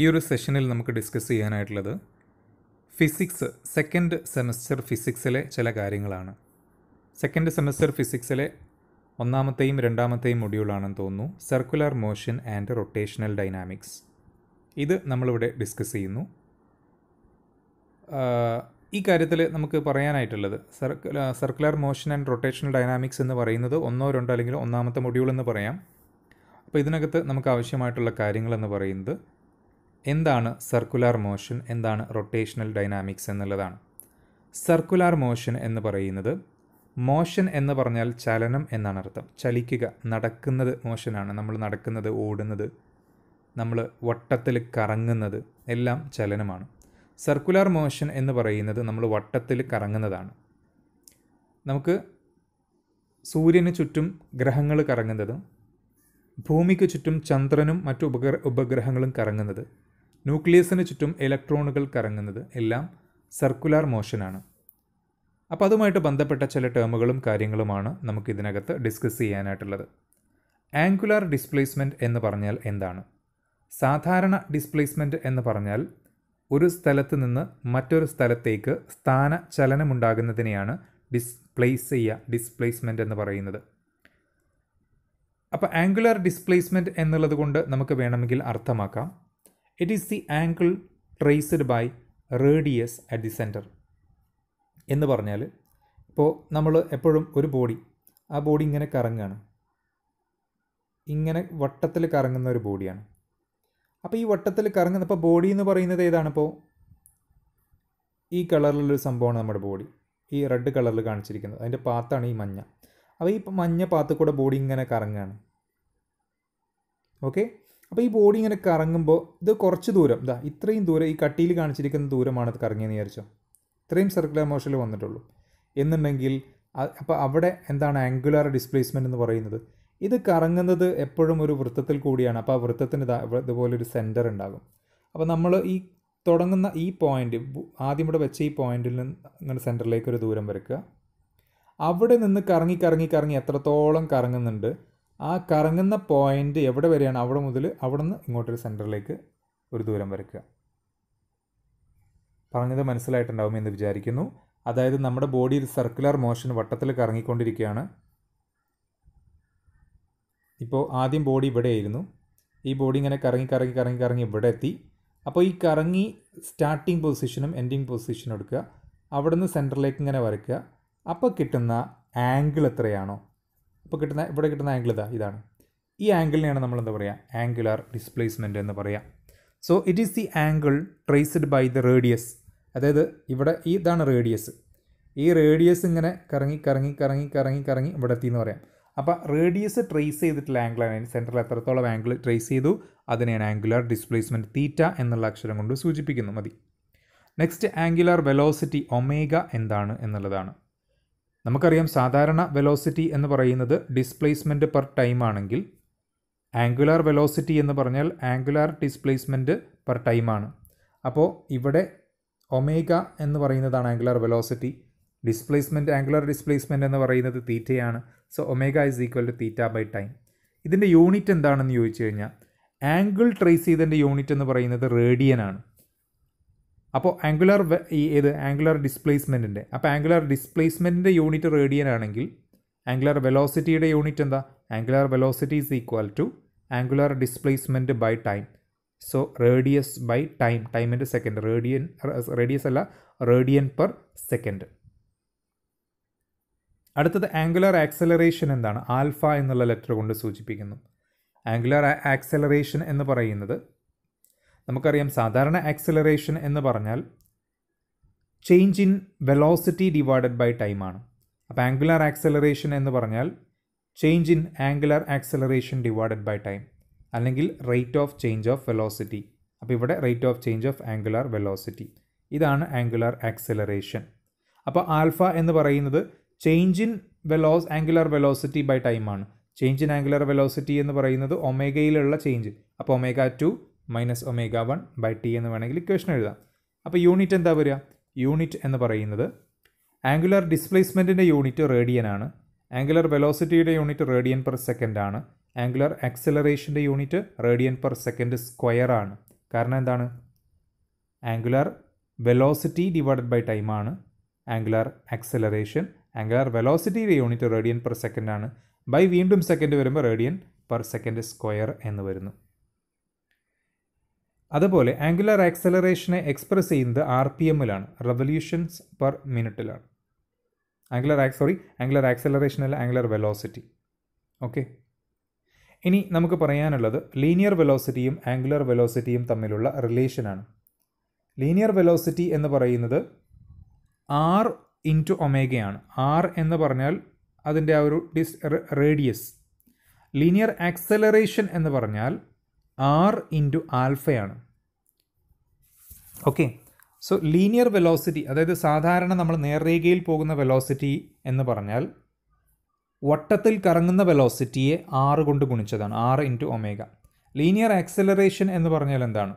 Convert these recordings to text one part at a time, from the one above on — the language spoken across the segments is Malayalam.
ഈ ഒരു സെഷനിൽ നമുക്ക് ഡിസ്കസ് ചെയ്യാനായിട്ടുള്ളത് ഫിസിക്സ് സെക്കൻഡ് സെമസ്റ്റർ ഫിസിക്സിലെ ചില കാര്യങ്ങളാണ് സെക്കൻഡ് സെമസ്റ്റർ ഫിസിക്സിലെ ഒന്നാമത്തെയും രണ്ടാമത്തെയും മൊഡ്യൂളാണെന്ന് തോന്നുന്നു circular motion and rotational dynamics ഇത് നമ്മളിവിടെ ഡിസ്കസ് ചെയ്യുന്നു ഈ കാര്യത്തിൽ നമുക്ക് പറയാനായിട്ടുള്ളത് circular motion and rotational dynamics എന്ന് പറയുന്നത് ഒന്നോ രണ്ടോ അല്ലെങ്കിൽ ഒന്നാമത്തെ മൊഡ്യൂൾ എന്ന് പറയാം അപ്പോൾ ഇതിനകത്ത് നമുക്ക് ആവശ്യമായിട്ടുള്ള കാര്യങ്ങളെന്ന് പറയുന്നത് എന്താണ് സർക്കുലാർ മോഷൻ എന്താണ് റൊട്ടേഷണൽ ഡൈനാമിക്സ് എന്നുള്ളതാണ് സർക്കുലാർ മോഷൻ എന്ന് പറയുന്നത് മോഷൻ എന്ന് പറഞ്ഞാൽ ചലനം എന്നാണ് അർത്ഥം ചലിക്കുക നടക്കുന്നത് മോഷനാണ് നമ്മൾ നടക്കുന്നത് ഓടുന്നത് നമ്മൾ വട്ടത്തിൽ കറങ്ങുന്നത് എല്ലാം ചലനമാണ് സർക്കുലാർ മോഷൻ എന്ന് പറയുന്നത് നമ്മൾ വട്ടത്തിൽ കറങ്ങുന്നതാണ് നമുക്ക് സൂര്യന് ചുറ്റും ഗ്രഹങ്ങൾ കറങ്ങുന്നതും ഭൂമിക്ക് ചുറ്റും ചന്ദ്രനും മറ്റു ഉപഗ്ര ഉപഗ്രഹങ്ങളും കറങ്ങുന്നത് ന്യൂക്ലിയസിന് ചുറ്റും ഇലക്ട്രോണുകൾ കറങ്ങുന്നത് എല്ലാം സർക്കുലാർ മോഷനാണ് അപ്പോൾ അതുമായിട്ട് ബന്ധപ്പെട്ട ചില ടേമുകളും കാര്യങ്ങളുമാണ് നമുക്ക് ഇതിനകത്ത് ഡിസ്കസ് ചെയ്യാനായിട്ടുള്ളത് ആംഗുലാർ ഡിസ്പ്ലേസ്മെൻറ്റ് എന്ന് പറഞ്ഞാൽ എന്താണ് സാധാരണ ഡിസ്പ്ലേസ്മെൻറ്റ് എന്ന് പറഞ്ഞാൽ ഒരു സ്ഥലത്ത് നിന്ന് മറ്റൊരു സ്ഥലത്തേക്ക് സ്ഥാന ചലനമുണ്ടാകുന്നതിനെയാണ് ഡിസ്പ്ലേസ് ചെയ്യുക ഡിസ്പ്ലേസ്മെൻറ്റ് എന്ന് പറയുന്നത് അപ്പോൾ ആംഗുലാർ ഡിസ്പ്ലേസ്മെൻറ്റ് എന്നുള്ളത് കൊണ്ട് നമുക്ക് വേണമെങ്കിൽ അർത്ഥമാക്കാം it is the angle traced by radius at the centre എന്ന് പറഞ്ഞാൽ ഇപ്പോൾ നമ്മൾ എപ്പോഴും ഒരു ബോഡി ആ ബോഡി ഇങ്ങനെ കറങ്ങുകയാണ് ഇങ്ങനെ വട്ടത്തിൽ കറങ്ങുന്ന ഒരു ബോഡിയാണ് അപ്പോൾ ഈ വട്ടത്തിൽ കറങ്ങുന്ന ഇപ്പോൾ ബോഡി എന്ന് പറയുന്നത് ഏതാണിപ്പോൾ ഈ കളറിലുള്ളൊരു സംഭവമാണ് നമ്മുടെ ബോഡി ഈ റെഡ് കളറിൽ കാണിച്ചിരിക്കുന്നത് അതിൻ്റെ പാത്താണ് ഈ മഞ്ഞ അപ്പോൾ ഈ മഞ്ഞ പാത്ത് കൂടെ ബോഡി ഇങ്ങനെ കറങ്ങുകയാണ് ഓക്കെ അപ്പോൾ ഈ ബോഡി ഇങ്ങനെ കറങ്ങുമ്പോൾ ഇത് കുറച്ച് ദൂരം ഇതാ ഇത്രയും ദൂരം ഈ കട്ടിയിൽ കാണിച്ചിരിക്കുന്ന ദൂരമാണ് ഇത് കറങ്ങിയെന്ന് വിചാരിച്ചോ ഇത്രയും സർക്കുലർ മോഷനിൽ വന്നിട്ടുള്ളൂ എന്നുണ്ടെങ്കിൽ അപ്പോൾ അവിടെ എന്താണ് ആംഗുലാർ ഡിസ്പ്ലേസ്മെൻ്റ് എന്ന് പറയുന്നത് ഇത് കറങ്ങുന്നത് എപ്പോഴും ഒരു വൃത്തത്തിൽ കൂടിയാണ് അപ്പോൾ ആ വൃത്തത്തിന് ഒരു സെൻറ്റർ ഉണ്ടാകും അപ്പോൾ നമ്മൾ ഈ തുടങ്ങുന്ന ഈ പോയിൻ്റ് ആദ്യം ഇവിടെ വെച്ച ഈ പോയിന്റിൽ നിന്ന് ഇങ്ങനെ സെൻറ്ററിലേക്ക് ഒരു ദൂരം വരയ്ക്കുക അവിടെ നിന്ന് കറങ്ങി കറങ്ങി കറങ്ങി എത്രത്തോളം കറങ്ങുന്നുണ്ട് ആ കറങ്ങുന്ന പോയിൻ്റ് എവിടെ വരെയാണ് അവിടെ മുതൽ അവിടെ നിന്ന് ഇങ്ങോട്ടൊരു സെൻറ്ററിലേക്ക് ഒരു ദൂരം വരയ്ക്കുക പറഞ്ഞത് മനസ്സിലായിട്ടുണ്ടാവുമെന്ന് വിചാരിക്കുന്നു അതായത് നമ്മുടെ ബോഡി ഒരു സർക്കുലർ മോഷൻ വട്ടത്തിൽ കറങ്ങിക്കൊണ്ടിരിക്കുകയാണ് ഇപ്പോൾ ആദ്യം ബോഡി ഇവിടെയായിരുന്നു ഈ ബോഡി ഇങ്ങനെ കറങ്ങി കറങ്ങി കറങ്ങി കറങ്ങി ഇവിടെ എത്തി അപ്പോൾ ഈ കറങ്ങി സ്റ്റാർട്ടിംഗ് പൊസിഷനും എൻഡിങ് പൊസിഷനും എടുക്കുക അവിടുന്ന് സെൻറ്ററിലേക്ക് ഇങ്ങനെ വരയ്ക്കുക അപ്പോൾ കിട്ടുന്ന ആംഗിൾ എത്രയാണോ ഇപ്പോൾ കിട്ടുന്ന ഇവിടെ കിട്ടുന്ന ആംഗിൾ ഇതാ ഇതാണ് ഈ ആംഗിളിനെയാണ് നമ്മൾ എന്താ പറയുക ആംഗുലാർ ഡിസ്പ്ലേസ്മെൻ്റ് എന്ന് പറയാം so it is the angle traced by the radius അതായത് ഇവിടെ ഇതാണ് റേഡിയസ് ഈ റേഡിയസ് ഇങ്ങനെ കറങ്ങി കറങ്ങി കറങ്ങി കറങ്ങി കറങ്ങി ഇവിടെ എത്തി എന്ന് പറയാം അപ്പോൾ റേഡിയസ് ട്രേസ് ചെയ്തിട്ടുള്ള ആംഗിളാണ് സെൻറ്ററിൽ എത്രത്തോളം ആംഗിൾ ട്രേസ് ചെയ്തു അതിനെയാണ് ആംഗുലാർ ഡിസ്പ്ലേസ്മെൻറ്റ് തീറ്റ എന്നുള്ള അക്ഷരം കൊണ്ട് സൂചിപ്പിക്കുന്നു മതി നെക്സ്റ്റ് ആംഗുലാർ വെലോസിറ്റി ഒമേഗ എന്താണ് എന്നുള്ളതാണ് നമുക്കറിയാം സാധാരണ വെലോസിറ്റി എന്ന് പറയുന്നത് ഡിസ്പ്ലേസ്മെൻറ്റ് പെർ ടൈം ആണെങ്കിൽ ആംഗുലാർ വെലോസിറ്റി എന്ന് പറഞ്ഞാൽ ആംഗുലാർ ഡിസ്പ്ലേസ്മെൻറ്റ് പെർ ടൈം ആണ് അപ്പോൾ ഇവിടെ ഒമേഗ എന്ന് പറയുന്നതാണ് angular velocity displacement angular displacement എന്ന് പറയുന്നത് തീറ്റയാണ് so omega is equal to theta by time ഇതിൻ്റെ യൂണിറ്റ് എന്താണെന്ന് ചോദിച്ചു കഴിഞ്ഞാൽ ആംഗിൾ ട്രേസ് ചെയ്തതിൻ്റെ യൂണിറ്റ് എന്ന് പറയുന്നത് റേഡിയൻ ആണ് അപ്പോൾ ആംഗുലർ ഏത് ആംഗുലർ ഡിസ്പ്ലേസ്മെൻറ്റിൻ്റെ അപ്പോൾ ആംഗുലർ ഡിസ്പ്ലേസ്മെൻറ്റിൻ്റെ യൂണിറ്റ് റേഡിയൻ ആണെങ്കിൽ ആംഗുലർ വെലോസിറ്റിയുടെ യൂണിറ്റ് എന്താ angular velocity is equal to angular displacement by time so radius by time ടൈമിൻ്റെ സെക്കൻഡ് റേഡിയൻ റേഡിയസ് അല്ല റേഡിയൻ പെർ സെക്കൻഡ് അടുത്തത് ആംഗുലർ ആക്സലറേഷൻ എന്താണ് ആൽഫ എന്നുള്ള ലെറ്റർ കൊണ്ട് സൂചിപ്പിക്കുന്നു ആംഗുലർ ആക്സലറേഷൻ എന്ന് പറയുന്നത് നമുക്കറിയാം സാധാരണ ആക്സിലറേഷൻ എന്ന് പറഞ്ഞാൽ change in velocity divided by ടൈമാണ് അപ്പോൾ ആംഗുലാർ ആക്സലറേഷൻ എന്ന് പറഞ്ഞാൽ change in angular acceleration divided by time അല്ലെങ്കിൽ rate of change of velocity അപ്പോൾ ഇവിടെ rate of change of angular velocity ഇതാണ് ആംഗുലാർ ആക്സലറേഷൻ അപ്പോൾ ആൽഫ എന്ന് പറയുന്നത് change in velocity angular velocity by ടൈമാണ് ചേഞ്ച് ഇൻ ആംഗുലർ വെലോസിറ്റി എന്ന് പറയുന്നത് ഒമേഗയിലുള്ള ചേഞ്ച് അപ്പോൾ omega two minus omega one by T എന്ന് വേണമെങ്കിൽ ഇക്വേഷൻ എഴുതാം അപ്പോൾ യൂണിറ്റ് എന്താ വരിക യൂണിറ്റ് എന്ന് പറയുന്നത് ആംഗുലർ ഡിസ്പ്ലേസ്മെൻറ്റിൻ്റെ യൂണിറ്റ് റേഡിയൻ ആണ് ആംഗുലർ വെലോസിറ്റിയുടെ യൂണിറ്റ് റേഡിയൻ പെർ സെക്കൻഡ് ആണ് ആംഗുലർ ആക്സിലറേഷൻ്റെ unit radian per second square ആണ് കാരണം എന്താണ് angular velocity divided by time ആണ് ആംഗുലർ ആക്സിലറേഷൻ ആംഗുലർ വെലോസിറ്റിയുടെ യൂണിറ്റ് റേഡിയൻ പെർ സെക്കൻഡ് ആണ് ബൈ വീണ്ടും സെക്കൻഡ് വരുമ്പോൾ റേഡിയൻ പെർ സെക്കൻഡ് സ്ക്വയർ എന്ന് വരുന്നു അതുപോലെ ആംഗുലർ ആക്സലറേഷനെ എക്സ്പ്രസ് ചെയ്യുന്നത് ആർ പി എമ്മിലാണ് റെവല്യൂഷൻസ് പെർ മിനിറ്റിലാണ് ആംഗുലർ സോറി ആംഗുലർ ആക്സലറേഷൻ അല്ല ആംഗുലർ വെലോസിറ്റി ഓക്കെ ഇനി നമുക്ക് പറയാനുള്ളത് ലീനിയർ വെലോസിറ്റിയും ആംഗുലർ വെലോസിറ്റിയും തമ്മിലുള്ള റിലേഷനാണ് ലീനിയർ വെലോസിറ്റി എന്ന് പറയുന്നത് ആർ ഇൻറ്റു ഒമേഗയാണ് ആർ എന്ന് പറഞ്ഞാൽ അതിൻ്റെ ആ ഒരു ഡിസ് റേഡിയസ് ലീനിയർ ആക്സലറേഷൻ എന്ന് പറഞ്ഞാൽ ആർ ഇൻറ്റു ആൽഫയാണ് ഓക്കെ സോ ലീനിയർ വെലോസിറ്റി അതായത് സാധാരണ നമ്മൾ നേർരേഖയിൽ പോകുന്ന വെലോസിറ്റി എന്ന് പറഞ്ഞാൽ വട്ടത്തിൽ കറങ്ങുന്ന വെലോസിറ്റിയെ ആറ് കൊണ്ട് ഗുണിച്ചതാണ് ആറ് ഇൻറ്റു ഒമേഗ ലീനിയർ ആക്സലറേഷൻ എന്ന് പറഞ്ഞാൽ എന്താണ്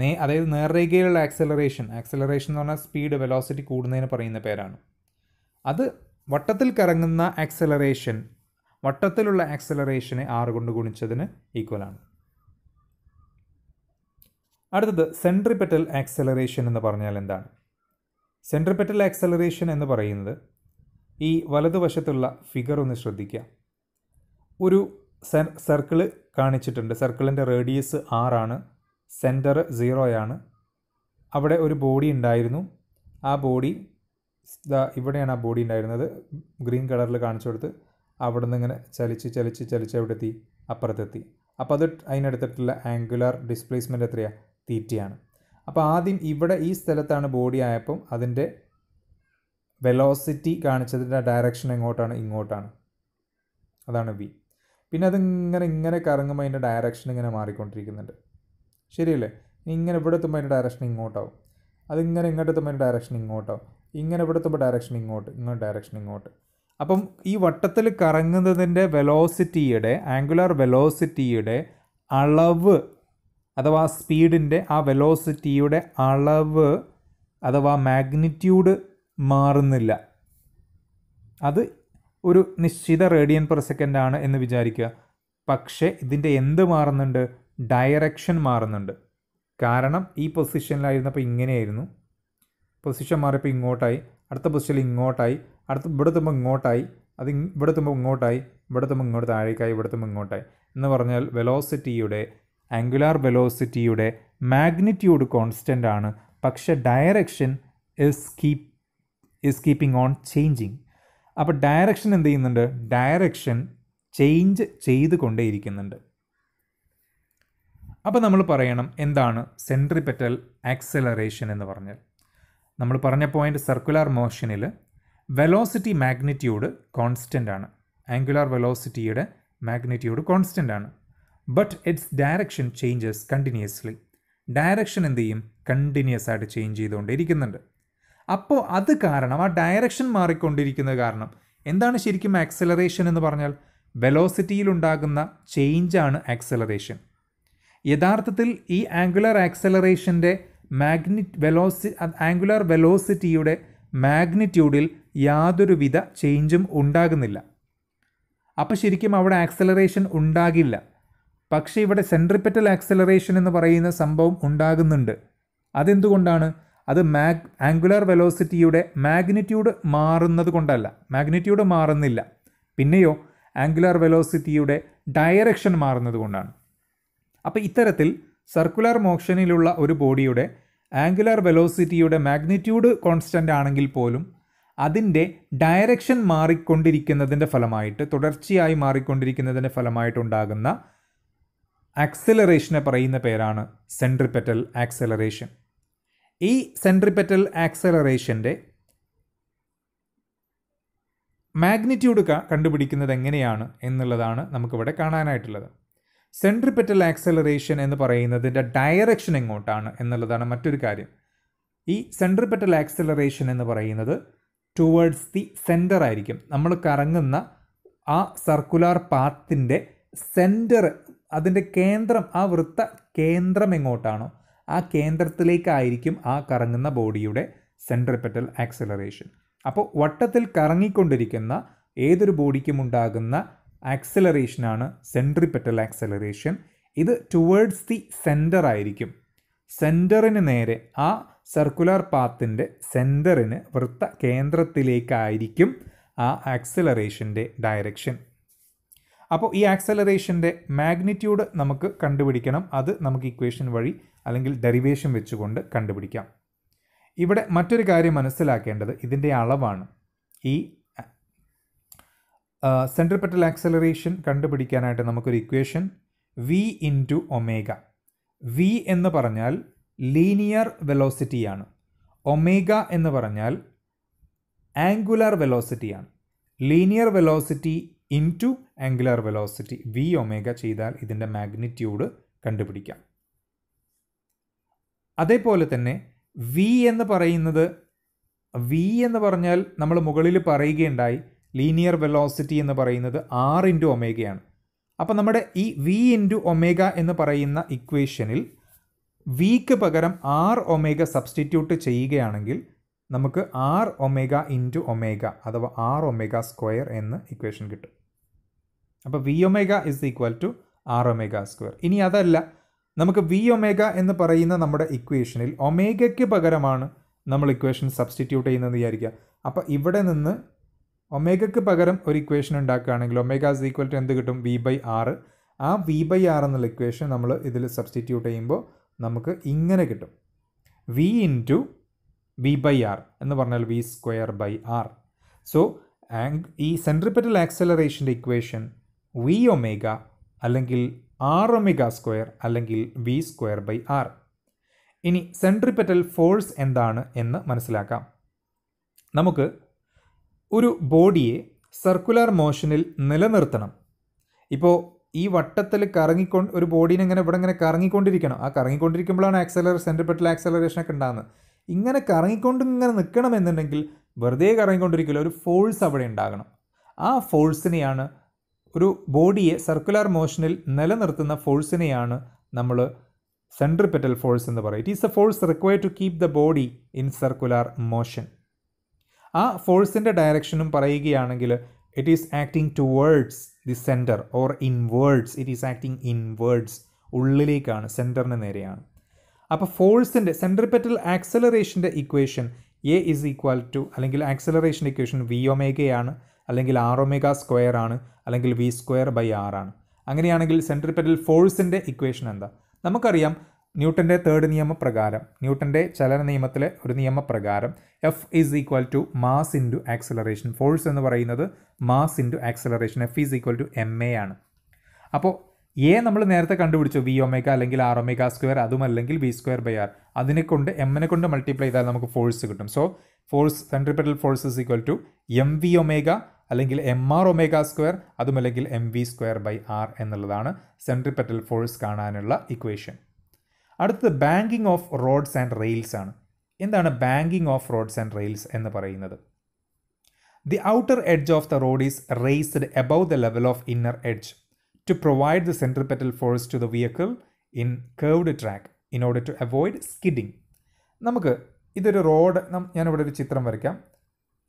നേ അതായത് നേർരേഖയിലുള്ള ആക്സലറേഷൻ ആക്സലറേഷൻ എന്ന് പറഞ്ഞാൽ സ്പീഡ് വെലോസിറ്റി കൂടുന്നതിന് പറയുന്ന പേരാണ് അത് വട്ടത്തിൽ കറങ്ങുന്ന ആക്സലറേഷൻ വട്ടത്തിലുള്ള ആക്സലറേഷനെ ആറ് കൊണ്ട് ഗുണിച്ചതിന് ഈക്വലാണ് അടുത്തത് സെൻട്രിപെറ്റൽ ആക്സലറേഷൻ എന്ന് പറഞ്ഞാൽ എന്താണ് സെൻട്രിപെറ്റൽ ആക്സലറേഷൻ എന്ന് പറയുന്നത് ഈ വലതുവശത്തുള്ള ഫിഗർ ഒന്ന് ശ്രദ്ധിക്കുക ഒരു സർക്കിൾ കാണിച്ചിട്ടുണ്ട് സർക്കിളിൻ്റെ റേഡിയസ് ആറാണ് സെൻറ്റർ സീറോയാണ് അവിടെ ഒരു ബോഡി ഉണ്ടായിരുന്നു ആ ബോഡി ഇവിടെയാണ് ആ ബോഡി ഉണ്ടായിരുന്നത് ഗ്രീൻ കളറിൽ കാണിച്ചു കൊടുത്ത് അവിടെ നിന്ന് ഇങ്ങനെ ചലിച്ച് ചലിച്ച് ചലിച്ച് അവിടെ എത്തി അപ്പുറത്തെത്തി അപ്പോൾ അത് അതിനെടുത്തിട്ടുള്ള ആംഗുലാർ ഡിസ്പ്ലേസ്മെൻ്റ് എത്രയാണ് തീറ്റയാണ് അപ്പോൾ ആദ്യം ഇവിടെ ഈ സ്ഥലത്താണ് ബോഡി ആയപ്പം അതിൻ്റെ വെലോസിറ്റി കാണിച്ചതിൻ്റെ ഡയറക്ഷൻ എങ്ങോട്ടാണ് ഇങ്ങോട്ടാണ് അതാണ് വി പിന്നെ അതിങ്ങനെ ഇങ്ങനെ കറങ്ങുമ്പോൾ അതിൻ്റെ ഡയറക്ഷൻ ഇങ്ങനെ മാറിക്കൊണ്ടിരിക്കുന്നുണ്ട് ശരിയല്ലേ ഇങ്ങനെ ഇവിടെ എത്തുമ്പോൾ അതിൻ്റെ ഡയറക്ഷൻ ഇങ്ങോട്ടാവും അതിങ്ങനെ ഇങ്ങോട്ട് എത്തുമ്പോൾ അതിൻ്റെ ഡയറക്ഷൻ ഇങ്ങോട്ടാവും ഇങ്ങനെ ഇവിടെ എത്തുമ്പോൾ ഡയറക്ഷൻ ഇങ്ങോട്ട് ഇങ്ങോട്ട് ഡയറക്ഷൻ ഇങ്ങോട്ട് അപ്പം ഈ വട്ടത്തിൽ കറങ്ങുന്നതിൻ്റെ വെലോസിറ്റിയുടെ ആംഗുലർ വെലോസിറ്റിയുടെ അളവ് അഥവാ സ്പീഡിൻ്റെ ആ വെലോസിറ്റിയുടെ അളവ് അഥവാ മാഗ്നിറ്റ്യൂഡ് മാറുന്നില്ല അത് ഒരു നിശ്ചിത റേഡിയൻ പെർ സെക്കൻഡ് ആണ് എന്ന് വിചാരിക്കുക പക്ഷേ ഇതിൻ്റെ എന്ത് മാറുന്നുണ്ട് ഡയറക്ഷൻ മാറുന്നുണ്ട് കാരണം ഈ പൊസിഷനിലായിരുന്നപ്പോൾ ഇങ്ങനെയായിരുന്നു പൊസിഷൻ മാറിയപ്പോൾ ഇങ്ങോട്ടായി അടുത്ത പൊസിഷനിൽ ഇങ്ങോട്ടായി അടുത്ത് ഇവിടെ ഇങ്ങോട്ടായി അത് ഇവിടെ ഇങ്ങോട്ടായി ഇവിടെ ഇങ്ങോട്ട് താഴേക്കായി ഇവിടെ ഇങ്ങോട്ടായി എന്ന് പറഞ്ഞാൽ വെലോസിറ്റിയുടെ ആംഗുലാർ വെലോസിറ്റിയുടെ മാഗ്നിറ്റ്യൂഡ് കോൺസ്റ്റൻ്റ് ആണ് പക്ഷേ direction is keep is keeping on changing അപ്പോൾ ഡയറക്ഷൻ എന്ത് ചെയ്യുന്നുണ്ട് ഡയറക്ഷൻ ചേഞ്ച് ചെയ്തുകൊണ്ടേയിരിക്കുന്നുണ്ട് അപ്പോൾ നമ്മൾ പറയണം എന്താണ് സെൻട്രിപെറ്റൽ ആക്സലറേഷൻ എന്ന് പറഞ്ഞാൽ നമ്മൾ പറഞ്ഞ പോയിൻ്റ് സർക്കുലർ മോഷനിൽ വെലോസിറ്റി മാഗ്നിറ്റ്യൂഡ് കോൺസ്റ്റൻ്റ് ആണ് ആംഗുലാർ വെലോസിറ്റിയുടെ മാഗ്നിറ്റ്യൂഡ് കോൺസ്റ്റൻ്റ് ആണ് but its direction changes continuously direction എന്ത് ചെയ്യും കണ്ടിന്യൂസ് ആയിട്ട് ചേഞ്ച് ചെയ്തുകൊണ്ടിരിക്കുന്നുണ്ട് അപ്പോൾ അത് കാരണം ആ ഡയറക്ഷൻ മാറിക്കൊണ്ടിരിക്കുന്നത് കാരണം എന്താണ് ശരിക്കും ആക്സലറേഷൻ എന്ന് പറഞ്ഞാൽ വെലോസിറ്റിയിലുണ്ടാകുന്ന ചേഞ്ചാണ് ആക്സലറേഷൻ യഥാർത്ഥത്തിൽ ഈ ആംഗുലർ ആക്സലറേഷൻ്റെ മാഗ്നിറ്റ് വെലോസി ആംഗുലർ വെലോസിറ്റിയുടെ മാഗ്നിറ്റ്യൂഡിൽ യാതൊരുവിധ ചേഞ്ചും ഉണ്ടാകുന്നില്ല അപ്പോൾ ശരിക്കും അവിടെ ആക്സലറേഷൻ ഉണ്ടാകില്ല പക്ഷേ ഇവിടെ സെൻട്രിപ്പറ്റൽ ആക്സലറേഷൻ എന്ന് പറയുന്ന സംഭവം ഉണ്ടാകുന്നുണ്ട് അതെന്തുകൊണ്ടാണ് അത് മാഗ് ആംഗുലർ വെലോസിറ്റിയുടെ മാഗ്നിറ്റ്യൂഡ് മാറുന്നത് കൊണ്ടല്ല മാഗ്നിറ്റ്യൂഡ് മാറുന്നില്ല പിന്നെയോ ആംഗുലർ വെലോസിറ്റിയുടെ ഡയറക്ഷൻ മാറുന്നത് കൊണ്ടാണ് അപ്പോൾ ഇത്തരത്തിൽ സർക്കുലർ മോഷനിലുള്ള ഒരു ബോഡിയുടെ ആംഗുലാർ വെലോസിറ്റിയുടെ മാഗ്നിറ്റ്യൂഡ് കോൺസ്റ്റൻ്റ് ആണെങ്കിൽ പോലും അതിൻ്റെ ഡയറക്ഷൻ മാറിക്കൊണ്ടിരിക്കുന്നതിൻ്റെ ഫലമായിട്ട് തുടർച്ചയായി മാറിക്കൊണ്ടിരിക്കുന്നതിൻ്റെ ഫലമായിട്ടുണ്ടാകുന്ന ആക്സലറേഷനെ പറയുന്ന പേരാണ് സെൻട്രിപെറ്റൽ ആക്സലറേഷൻ ഈ സെൻട്രിപെറ്റൽ ആക്സലറേഷൻ്റെ മാഗ്നിറ്റ്യൂഡ് കണ്ടുപിടിക്കുന്നത് എങ്ങനെയാണ് എന്നുള്ളതാണ് നമുക്കിവിടെ കാണാനായിട്ടുള്ളത് സെൻട്രിപെറ്റൽ ആക്സലറേഷൻ എന്ന് പറയുന്നതിൻ്റെ ഡയറക്ഷൻ എങ്ങോട്ടാണ് എന്നുള്ളതാണ് മറ്റൊരു കാര്യം ഈ സെൻട്രിപെറ്റൽ ആക്സലറേഷൻ എന്ന് പറയുന്നത് ടുവേർഡ്സ് ദി സെൻറ്റർ ആയിരിക്കും നമ്മൾ കറങ്ങുന്ന ആ സർക്കുലാർ പാത്തിൻ്റെ സെൻറ്റർ അതിൻ്റെ കേന്ദ്രം ആ വൃത്ത കേന്ദ്രം എങ്ങോട്ടാണോ ആ കേന്ദ്രത്തിലേക്കായിരിക്കും ആ കറങ്ങുന്ന ബോഡിയുടെ സെൻട്രിപെറ്റൽ ആക്സലറേഷൻ അപ്പോൾ വട്ടത്തിൽ കറങ്ങിക്കൊണ്ടിരിക്കുന്ന ഏതൊരു ബോഡിക്കും ഉണ്ടാകുന്ന ആക്സലറേഷനാണ് സെൻട്രിപെറ്റൽ ആക്സലറേഷൻ ഇത് ടുവേർഡ്സ് ദി സെൻറ്റർ ആയിരിക്കും സെൻറ്ററിന് നേരെ ആ സർക്കുലർ പാത്തിൻ്റെ സെൻറ്ററിന് വൃത്ത കേന്ദ്രത്തിലേക്കായിരിക്കും ആ ആക്സലറേഷൻ്റെ ഡയറക്ഷൻ അപ്പോൾ ഈ ആക്സലറേഷൻ്റെ മാഗ്നിറ്റ്യൂഡ് നമുക്ക് കണ്ടുപിടിക്കണം അത് നമുക്ക് ഇക്വേഷൻ വഴി അല്ലെങ്കിൽ ഡെറിവേഷൻ വെച്ചുകൊണ്ട് കണ്ടുപിടിക്കാം ഇവിടെ മറ്റൊരു കാര്യം മനസ്സിലാക്കേണ്ടത് ഇതിൻ്റെ അളവാണ് ഈ സെൻട്രൽ പെറ്റൽ ആക്സലറേഷൻ കണ്ടുപിടിക്കാനായിട്ട് നമുക്കൊരു equation V into omega V എന്ന് പറഞ്ഞാൽ ലീനിയർ വെലോസിറ്റിയാണ് ഒമേഗ എന്ന് പറഞ്ഞാൽ ആംഗുലാർ വെലോസിറ്റിയാണ് linear velocity into angular velocity V omega ചെയ്താൽ ഇതിൻ്റെ മാഗ്നിറ്റ്യൂഡ് കണ്ടുപിടിക്കാം അതേപോലെ തന്നെ വി എന്ന് പറയുന്നത് വി എന്ന് പറഞ്ഞാൽ നമ്മൾ മുകളിൽ പറയുകയുണ്ടായി ലീനിയർ വെലോസിറ്റി എന്ന് പറയുന്നത് ആർ ഇൻറ്റു ഒമേഗയാണ് അപ്പോൾ നമ്മുടെ ഈ വി ഇൻറ്റു ഒമേഗ എന്ന് പറയുന്ന ഇക്വേഷനിൽ വിക്ക് പകരം ആർ ഒമേഗ സബ്സ്റ്റിറ്റ്യൂട്ട് ചെയ്യുകയാണെങ്കിൽ നമുക്ക് ആർ ഒമേഗ ഇൻറ്റു ഒമേഗ അഥവാ ആർ ഒമേഗ സ്ക്വയർ എന്ന ഇക്വേഷൻ കിട്ടും അപ്പോൾ V omega is equal to R omega square ഇനി അതല്ല നമുക്ക് വി ഒമേഗ എന്ന് പറയുന്ന നമ്മുടെ ഇക്വേഷനിൽ ഒമേഗയ്ക്ക് പകരമാണ് നമ്മൾ ഇക്വേഷൻ സബ്സ്റ്റിറ്റ്യൂട്ട് ചെയ്യുന്നത് വിചാരിക്കുക അപ്പോൾ ഇവിടെ നിന്ന് ഒമേഗയ്ക്ക് പകരം ഒരു ഇക്വേഷൻ ഉണ്ടാക്കുകയാണെങ്കിൽ ഒമേഗ ഇസ് ഈക്വൽ ടു എന്ത് കിട്ടും വി ബൈ ആറ് ആ വി ബൈ ആർ എന്നുള്ള ഇക്വേഷൻ നമ്മൾ ഇതിൽ സബ്സ്റ്റിറ്റ്യൂട്ട് ചെയ്യുമ്പോൾ നമുക്ക് ഇങ്ങനെ കിട്ടും V into V by R എന്ന് പറഞ്ഞാൽ V square by R so ഈ സെൻട്രിപ്പറ്റൽ ആക്സലറേഷൻ്റെ ഇക്വേഷൻ വി ഒമേഗ അല്ലെങ്കിൽ ആർ ഒമേഗ സ്ക്വയർ അല്ലെങ്കിൽ വി സ്ക്വയർ ബൈ ആർ ഇനി സെൻട്രിപ്പറ്റൽ ഫോഴ്സ് എന്താണ് എന്ന് മനസ്സിലാക്കാം നമുക്ക് ഒരു ബോഡിയെ സർക്കുലർ മോഷനിൽ നിലനിർത്തണം ഇപ്പോൾ ഈ വട്ടത്തിൽ കറങ്ങിക്കൊണ്ട് ഒരു ബോഡീനെ ഇങ്ങനെ ഇവിടെ ഇങ്ങനെ കറങ്ങിക്കൊണ്ടിരിക്കണം ആ കറങ്ങിക്കൊണ്ടിരിക്കുമ്പോഴാണ് ആക്സലർ സെൻറ്റർ പെട്ടൽ ആക്സലറേഷനൊക്കെ ഉണ്ടാകുന്നത് ഇങ്ങനെ കറങ്ങിക്കൊണ്ട് ഇങ്ങനെ നിൽക്കണം എന്നുണ്ടെങ്കിൽ വെറുതെ കറങ്ങിക്കൊണ്ടിരിക്കില്ല ഒരു ഫോഴ്സ് അവിടെ ഉണ്ടാകണം ആ ഫോഴ്സിനെയാണ് ഒരു ബോഡിയെ സർക്കുലർ മോഷനിൽ നിലനിർത്തുന്ന ഫോഴ്സിനെയാണ് നമ്മൾ സെൻട്രിപെറ്റൽ ഫോഴ്സ് എന്ന് പറയും it is a force require to keep the body in circular motion ആ ഫോഴ്സിൻ്റെ ഡയറക്ഷനും പറയുകയാണെങ്കിൽ it is acting towards the centre or inwards it is acting inwards ഉള്ളിലേക്കാണ് സെൻറ്ററിന് നേരെയാണ് അപ്പോൾ ഫോഴ്സിൻ്റെ സെൻട്രിപെറ്റൽ ആക്സലറേഷൻ്റെ equation A is equal to അല്ലെങ്കിൽ ആക്സലറേഷൻ ഇക്വേഷൻ വി ഒമേഗയാണ് അല്ലെങ്കിൽ ആർ ഒമേഗ സ്ക്വയർ ആണ് അല്ലെങ്കിൽ വി സ്ക്വയർ ബൈ ആർ ആണ് അങ്ങനെയാണെങ്കിൽ സെൻട്രിപെറ്റൽ ഫോഴ്സിൻ്റെ ഇക്വേഷൻ എന്താ നമുക്കറിയാം ന്യൂട്ടൻ്റെ തേർഡ് നിയമപ്രകാരം ന്യൂട്ടൻ്റെ ചലന നിയമത്തിലെ ഒരു നിയമപ്രകാരം F is equal to mass into acceleration force എന്ന് പറയുന്നത് mass into acceleration F is equal to M A ആണ് അപ്പോൾ എ നമ്മൾ നേരത്തെ കണ്ടുപിടിച്ചു വി ഒമേക്ക അല്ലെങ്കിൽ ആർ ഒമേക്ക സ്ക്വയർ അതുമല്ലെങ്കിൽ വി സ്ക്വയർ ബൈ ആർ അതിനെ കൊണ്ട് എമ്മിനെ കൊണ്ട് മൾട്ടിപ്ലൈ ചെയ്താൽ നമുക്ക് ഫോഴ്സ് കിട്ടും so force centripetal force is equal to M V omega അല്ലെങ്കിൽ എം ആർ ഒമേഗ സ്ക്വയർ അതുമല്ലെങ്കിൽ M V square by R എന്നുള്ളതാണ് സെൻട്രിപെറ്റൽ ഫോഴ്സ് കാണാനുള്ള ഇക്വേഷൻ അടുത്തത് banking of roads and rails ആണ് എന്താണ് banking of roads and rails എന്ന് പറയുന്നത് the outer edge of the road is raised above the level of inner edge to provide the petal force to the vehicle in curved track in order to avoid skidding നമുക്ക് ഇതൊരു റോഡ് ഞാനിവിടെ ഒരു ചിത്രം വരയ്ക്കാം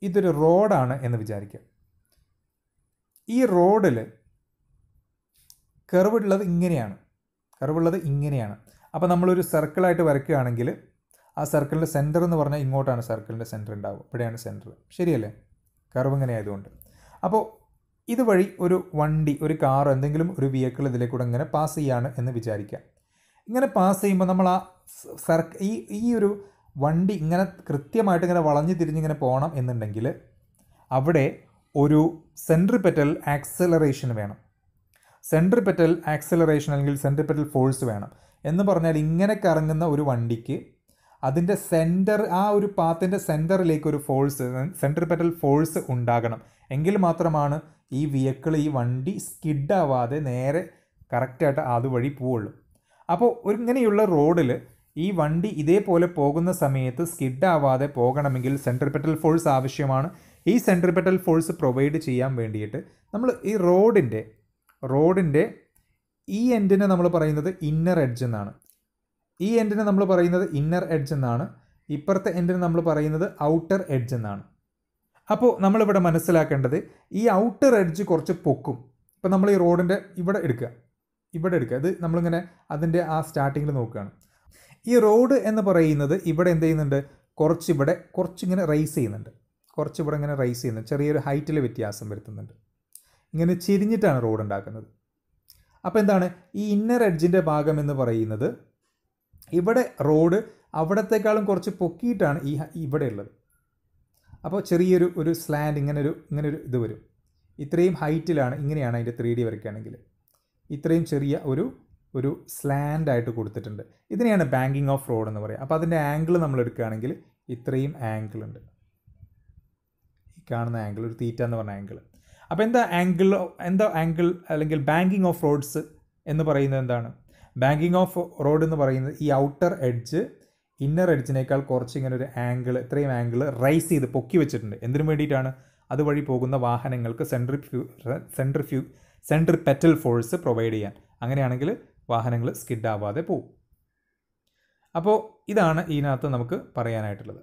ഇതൊരു റോഡാണ് എന്ന് വിചാരിക്കുക ഈ റോഡിൽ കർവുള്ളത് ഇങ്ങനെയാണ് കർവുള്ളത് ഇങ്ങനെയാണ് അപ്പോൾ നമ്മളൊരു സർക്കിളായിട്ട് വരയ്ക്കുകയാണെങ്കിൽ ആ സർക്കിളിൻ്റെ സെൻറ്റർ എന്ന് പറഞ്ഞാൽ ഇങ്ങോട്ടാണ് സർക്കിളിൻ്റെ സെൻറ്റർ ഉണ്ടാവുക ഇവിടെയാണ് സെൻറ്റർ ശരിയല്ലേ കർവ് ഇങ്ങനെ ആയതുകൊണ്ട് അപ്പോൾ ഇതുവഴി ഒരു വണ്ടി ഒരു കാർ എന്തെങ്കിലും ഒരു വെഹിക്കിൾ ഇതിലേക്കൂടെ ഇങ്ങനെ പാസ് ചെയ്യാണ് എന്ന് വിചാരിക്കാം ഇങ്ങനെ പാസ് ചെയ്യുമ്പോൾ നമ്മൾ ആ സർക്ക് ഈ ഈ ഒരു വണ്ടി ഇങ്ങനെ കൃത്യമായിട്ട് ഇങ്ങനെ വളഞ്ഞു തിരിഞ്ഞിങ്ങനെ പോകണം എന്നുണ്ടെങ്കിൽ അവിടെ ഒരു സെൻട്രി പെറ്റൽ ആക്സലറേഷൻ വേണം സെൻട്രി പെറ്റൽ ആക്സലറേഷൻ അല്ലെങ്കിൽ സെൻട്രി പെറ്റൽ ഫോഴ്സ് വേണം എന്ന് പറഞ്ഞാൽ ഇങ്ങനെ കറങ്ങുന്ന ഒരു വണ്ടിക്ക് അതിൻ്റെ സെൻറ്റർ ആ ഒരു പാത്തിൻ്റെ സെൻറ്ററിലേക്ക് ഒരു ഫോഴ്സ് സെൻറ്റർ പെറ്റൽ ഫോഴ്സ് ഉണ്ടാകണം എങ്കിൽ മാത്രമാണ് ഈ വിയക്കിൾ ഈ വണ്ടി സ്കിഡാവാതെ നേരെ കറക്റ്റായിട്ട് അതുവഴി പോവുള്ളൂ അപ്പോൾ ഒരു ഇങ്ങനെയുള്ള റോഡിൽ ഈ വണ്ടി ഇതേപോലെ പോകുന്ന സമയത്ത് സ്കിഡാവാതെ പോകണമെങ്കിൽ സെൻറ്റർ പെറ്റൽ ഫോഴ്സ് ആവശ്യമാണ് ഈ സെൻറ്റർ പെറ്റൽ ഫോഴ്സ് പ്രൊവൈഡ് ചെയ്യാൻ വേണ്ടിയിട്ട് നമ്മൾ ഈ റോഡിൻ്റെ റോഡിൻ്റെ ഈ എൻഡിനെ നമ്മൾ പറയുന്നത് ഇന്നർ എഡ്ജ് എന്നാണ് ഈ എൻഡിനെ നമ്മൾ പറയുന്നത് ഇന്നർ എഡ്ജ് എന്നാണ് ഇപ്പുറത്തെ എൻഡിനെ നമ്മൾ പറയുന്നത് ഔട്ടർ എഡ്ജ് എന്നാണ് അപ്പോൾ നമ്മളിവിടെ മനസ്സിലാക്കേണ്ടത് ഈ ഔട്ടർ എഡ്ജ് കുറച്ച് പൊക്കും ഇപ്പം നമ്മൾ ഈ റോഡിൻ്റെ ഇവിടെ എടുക്കുക ഇവിടെ എടുക്കുക അത് നമ്മളിങ്ങനെ അതിൻ്റെ ആ സ്റ്റാർട്ടിങ്ങിൽ നോക്കുകയാണ് ഈ റോഡ് എന്ന് പറയുന്നത് ഇവിടെ എന്ത് ചെയ്യുന്നുണ്ട് കുറച്ചിവിടെ കുറച്ചിങ്ങനെ റൈസ് ചെയ്യുന്നുണ്ട് കുറച്ചിവിടെ ഇങ്ങനെ റൈസ് ചെയ്യുന്നുണ്ട് ചെറിയൊരു ഹൈറ്റിൽ വ്യത്യാസം വരുത്തുന്നുണ്ട് ഇങ്ങനെ ചിരിഞ്ഞിട്ടാണ് റോഡ് ഉണ്ടാക്കുന്നത് അപ്പോൾ എന്താണ് ഈ ഇന്നർ എഡ്ജിൻ്റെ ഭാഗം എന്ന് പറയുന്നത് ഇവിടെ റോഡ് അവിടത്തേക്കാളും കുറച്ച് പൊക്കിയിട്ടാണ് ഈ ഇവിടെ ഉള്ളത് അപ്പോൾ ചെറിയൊരു ഒരു സ്ലാൻഡ് ഇങ്ങനൊരു ഇങ്ങനൊരു ഇത് വരും ഇത്രയും ഹൈറ്റിലാണ് ഇങ്ങനെയാണ് അതിൻ്റെ ത്രീ ഡി വരയ്ക്കുകയാണെങ്കിൽ ഇത്രയും ചെറിയ ഒരു ഒരു സ്ലാൻഡ് ആയിട്ട് കൊടുത്തിട്ടുണ്ട് ഇതിനെയാണ് ബാങ്കിങ് ഓഫ് റോഡ് എന്ന് പറയുക അപ്പോൾ അതിൻ്റെ ആംഗിൾ നമ്മൾ എടുക്കുകയാണെങ്കിൽ ഇത്രയും ആംഗിൾ ഉണ്ട് ഈ കാണുന്ന ആംഗിൾ ഒരു തീറ്റ എന്ന് പറഞ്ഞ ആംഗിൾ അപ്പോൾ എന്താ ആംഗിൾ എന്താ ആംഗിൾ അല്ലെങ്കിൽ ബാങ്കിങ് ഓഫ് റോഡ്സ് എന്ന് പറയുന്നത് എന്താണ് ബാങ്കിങ് ഓഫ് റോഡ് എന്ന് പറയുന്നത് ഈ ഔട്ടർ എഡ്ജ് ഇന്നർ എഡ്ജിനേക്കാൾ കുറച്ച് ഇങ്ങനെ ഒരു ആംഗിൾ ഇത്രയും ആംഗിൾ റൈസ് ചെയ്ത് പൊക്കി വെച്ചിട്ടുണ്ട് എന്തിനു വേണ്ടിയിട്ടാണ് അതുവഴി പോകുന്ന വാഹനങ്ങൾക്ക് centrifugal centrifugal centripetal force provide ചെയ്യാൻ അങ്ങനെയാണെങ്കിൽ വാഹനങ്ങൾ സ്കിഡ് ആവാതെ പോകും അപ്പോൾ ഇതാണ് ഇതിനകത്ത് നമുക്ക് പറയാനായിട്ടുള്ളത്